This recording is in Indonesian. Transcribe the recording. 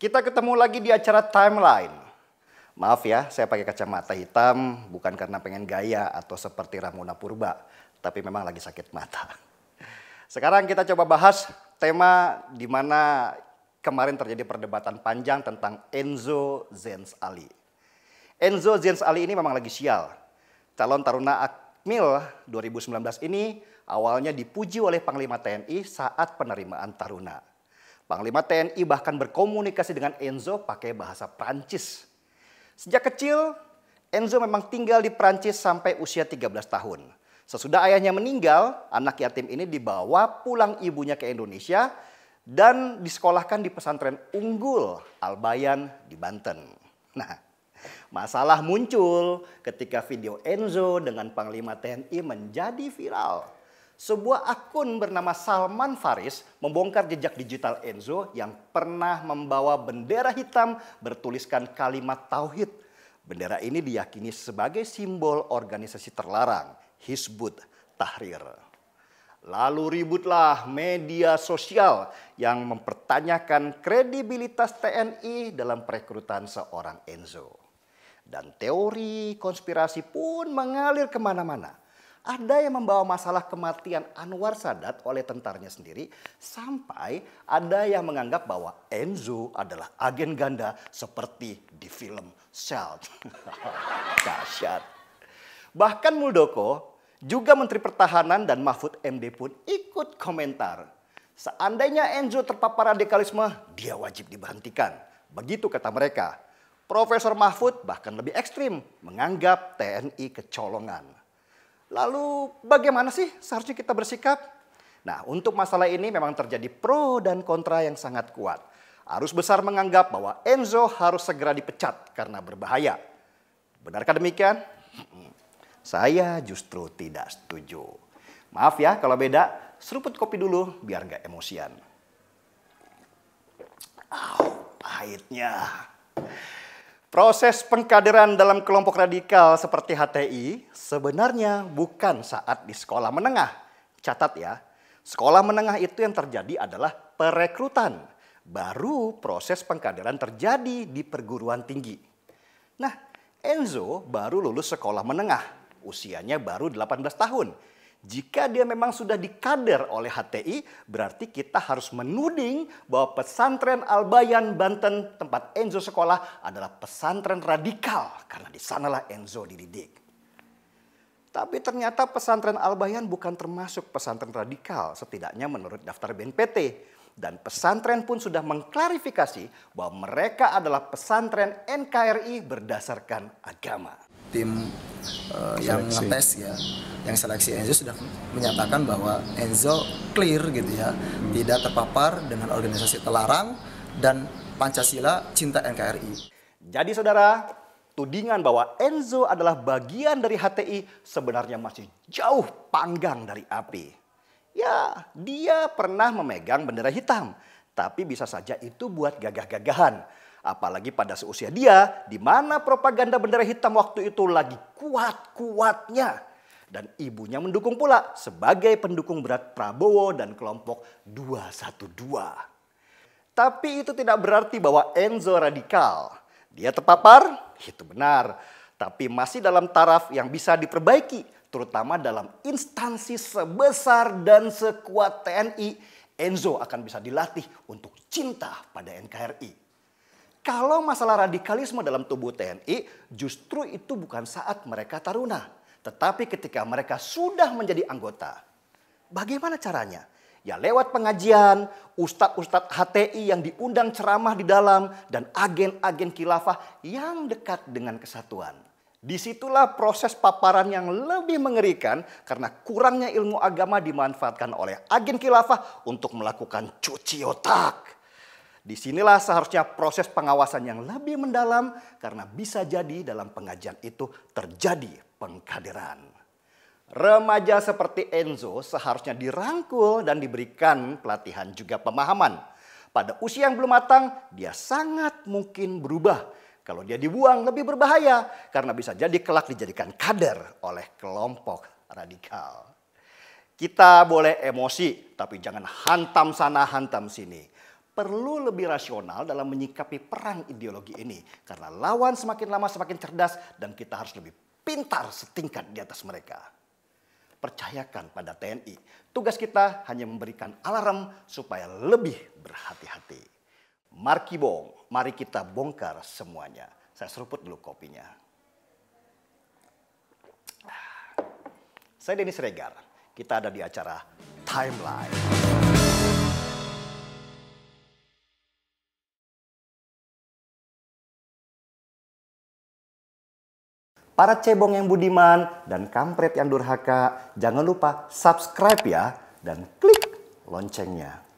Kita ketemu lagi di acara Timeline. Maaf ya, saya pakai kacamata hitam bukan karena pengen gaya atau seperti Ramona Purba, tapi memang lagi sakit mata. Sekarang kita coba bahas tema di mana kemarin terjadi perdebatan panjang tentang Enzo Zenz Ali. Enzo Zenz Ali ini memang lagi sial. Calon Taruna Akmil 2019 ini awalnya dipuji oleh Panglima TNI saat penerimaan Taruna. Panglima TNI bahkan berkomunikasi dengan Enzo pakai bahasa Prancis. Sejak kecil, Enzo memang tinggal di Prancis sampai usia 13 tahun. Sesudah ayahnya meninggal, anak yatim ini dibawa pulang ibunya ke Indonesia dan disekolahkan di pesantren unggul Albayan di Banten. Nah, Masalah muncul ketika video Enzo dengan Panglima TNI menjadi viral sebuah akun bernama Salman Faris membongkar jejak digital Enzo yang pernah membawa bendera hitam bertuliskan kalimat tauhid. Bendera ini diyakini sebagai simbol organisasi terlarang, Hizbut Tahrir. Lalu ributlah media sosial yang mempertanyakan kredibilitas TNI dalam perekrutan seorang Enzo. Dan teori konspirasi pun mengalir kemana-mana ada yang membawa masalah kematian Anwar Sadat oleh tentarnya sendiri sampai ada yang menganggap bahwa Enzo adalah agen ganda seperti di film Shell. Dahsyat. Bahkan Muldoko juga Menteri Pertahanan dan Mahfud MD pun ikut komentar. Seandainya Enzo terpapar radikalisme, dia wajib diberhentikan. Begitu kata mereka. Profesor Mahfud bahkan lebih ekstrim menganggap TNI kecolongan. Lalu bagaimana sih seharusnya kita bersikap? Nah, untuk masalah ini memang terjadi pro dan kontra yang sangat kuat. Arus besar menganggap bahwa Enzo harus segera dipecat karena berbahaya. Benarkah demikian? Hmm, saya justru tidak setuju. Maaf ya kalau beda, seruput kopi dulu biar nggak emosian. Au, pahitnya. Proses pengkaderan dalam kelompok radikal seperti HTI sebenarnya bukan saat di sekolah menengah. Catat ya, sekolah menengah itu yang terjadi adalah perekrutan. Baru proses pengkaderan terjadi di perguruan tinggi. Nah, Enzo baru lulus sekolah menengah. Usianya baru 18 tahun jika dia memang sudah dikader oleh HTI, berarti kita harus menuding bahwa pesantren Albayan Banten tempat Enzo sekolah adalah pesantren radikal karena di sanalah Enzo dididik. Tapi ternyata pesantren Albayan bukan termasuk pesantren radikal, setidaknya menurut daftar BNPT. Dan pesantren pun sudah mengklarifikasi bahwa mereka adalah pesantren NKRI berdasarkan agama tim uh, yang ngetes ya yang seleksi Enzo sudah menyatakan bahwa Enzo clear gitu ya hmm. tidak terpapar dengan organisasi terlarang dan Pancasila cinta NKRI jadi saudara tudingan bahwa Enzo adalah bagian dari HTI sebenarnya masih jauh panggang dari api ya dia pernah memegang bendera hitam tapi bisa saja itu buat gagah-gagahan Apalagi pada seusia dia, di mana propaganda bendera hitam waktu itu lagi kuat-kuatnya. Dan ibunya mendukung pula sebagai pendukung berat Prabowo dan kelompok 212. Tapi itu tidak berarti bahwa Enzo radikal. Dia terpapar, itu benar. Tapi masih dalam taraf yang bisa diperbaiki, terutama dalam instansi sebesar dan sekuat TNI. Enzo akan bisa dilatih untuk cinta pada NKRI. Kalau masalah radikalisme dalam tubuh TNI, justru itu bukan saat mereka taruna. Tetapi ketika mereka sudah menjadi anggota, bagaimana caranya? Ya lewat pengajian, ustadz-ustadz HTI yang diundang ceramah di dalam, dan agen-agen kilafah yang dekat dengan kesatuan. Disitulah proses paparan yang lebih mengerikan karena kurangnya ilmu agama dimanfaatkan oleh agen kilafah untuk melakukan cuci otak Disinilah seharusnya proses pengawasan yang lebih mendalam karena bisa jadi dalam pengajian itu terjadi pengkaderan. Remaja seperti Enzo seharusnya dirangkul dan diberikan pelatihan juga pemahaman. Pada usia yang belum matang, dia sangat mungkin berubah. Kalau dia dibuang lebih berbahaya karena bisa jadi kelak dijadikan kader oleh kelompok radikal. Kita boleh emosi, tapi jangan hantam sana hantam sini perlu lebih rasional dalam menyikapi perang ideologi ini. Karena lawan semakin lama semakin cerdas dan kita harus lebih pintar setingkat di atas mereka. Percayakan pada TNI, tugas kita hanya memberikan alarm supaya lebih berhati-hati. marki bong mari kita bongkar semuanya. Saya seruput dulu kopinya. Saya Denis Regar, kita ada di acara Timeline. para cebong yang budiman, dan kampret yang durhaka, jangan lupa subscribe ya, dan klik loncengnya.